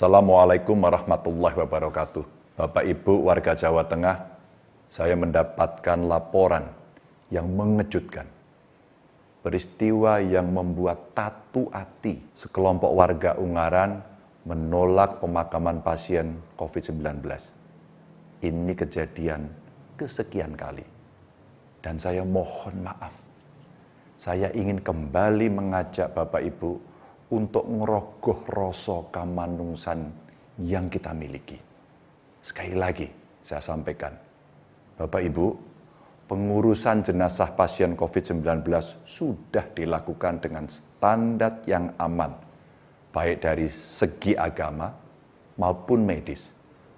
Assalamualaikum warahmatullahi wabarakatuh. Bapak Ibu warga Jawa Tengah, saya mendapatkan laporan yang mengejutkan. Peristiwa yang membuat tatu hati sekelompok warga Ungaran menolak pemakaman pasien COVID-19. Ini kejadian kesekian kali. Dan saya mohon maaf. Saya ingin kembali mengajak Bapak Ibu untuk ngerogoh rasa kamanungsan yang kita miliki. Sekali lagi saya sampaikan, Bapak Ibu, pengurusan jenazah pasien COVID-19 sudah dilakukan dengan standar yang aman, baik dari segi agama maupun medis,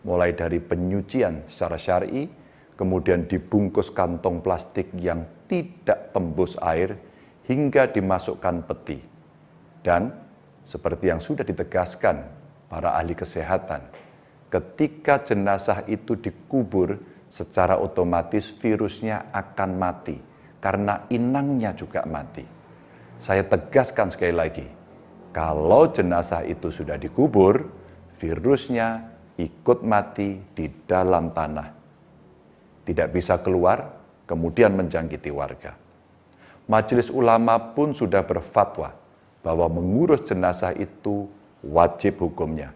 mulai dari penyucian secara syari, kemudian dibungkus kantong plastik yang tidak tembus air, hingga dimasukkan peti. Dan seperti yang sudah ditegaskan para ahli kesehatan, ketika jenazah itu dikubur secara otomatis virusnya akan mati karena inangnya juga mati. Saya tegaskan sekali lagi, kalau jenazah itu sudah dikubur, virusnya ikut mati di dalam tanah. Tidak bisa keluar, kemudian menjangkiti warga. Majelis ulama pun sudah berfatwa bahwa mengurus jenazah itu wajib hukumnya,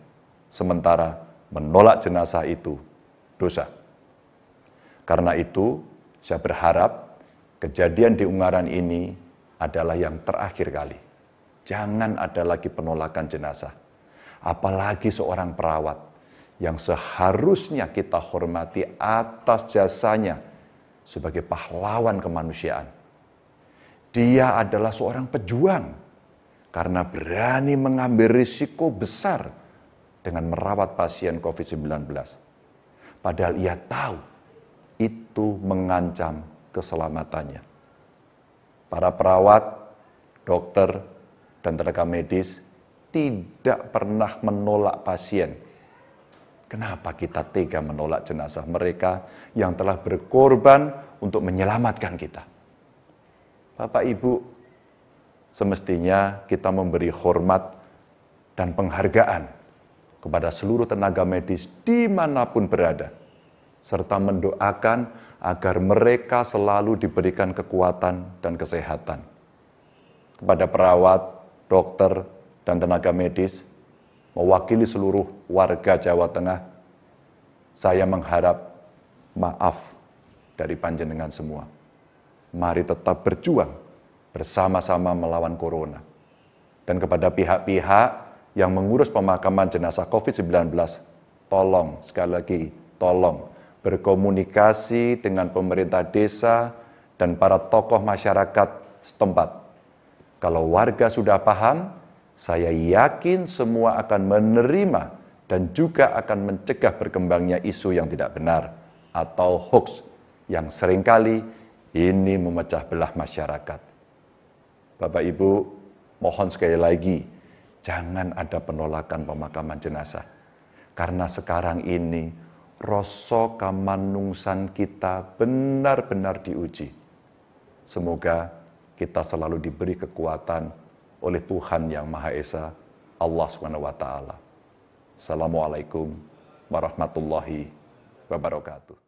sementara menolak jenazah itu dosa. Karena itu, saya berharap kejadian di Ungaran ini adalah yang terakhir kali. Jangan ada lagi penolakan jenazah, apalagi seorang perawat yang seharusnya kita hormati atas jasanya sebagai pahlawan kemanusiaan. Dia adalah seorang pejuang karena berani mengambil risiko besar dengan merawat pasien COVID-19. Padahal ia tahu itu mengancam keselamatannya. Para perawat, dokter, dan tenaga medis tidak pernah menolak pasien. Kenapa kita tega menolak jenazah mereka yang telah berkorban untuk menyelamatkan kita? Bapak Ibu, semestinya kita memberi hormat dan penghargaan kepada seluruh tenaga medis dimanapun berada, serta mendoakan agar mereka selalu diberikan kekuatan dan kesehatan. Kepada perawat, dokter, dan tenaga medis, mewakili seluruh warga Jawa Tengah, saya mengharap maaf dari panjenengan semua. Mari tetap berjuang bersama-sama melawan corona. Dan kepada pihak-pihak yang mengurus pemakaman jenazah COVID-19, tolong, sekali lagi, tolong berkomunikasi dengan pemerintah desa dan para tokoh masyarakat setempat. Kalau warga sudah paham, saya yakin semua akan menerima dan juga akan mencegah berkembangnya isu yang tidak benar atau hoax yang seringkali ini memecah belah masyarakat. Bapak Ibu, mohon sekali lagi, jangan ada penolakan pemakaman jenazah. Karena sekarang ini, rasa kamanungsan kita benar-benar diuji. Semoga kita selalu diberi kekuatan oleh Tuhan Yang Maha Esa, Allah SWT. Assalamualaikum warahmatullahi wabarakatuh.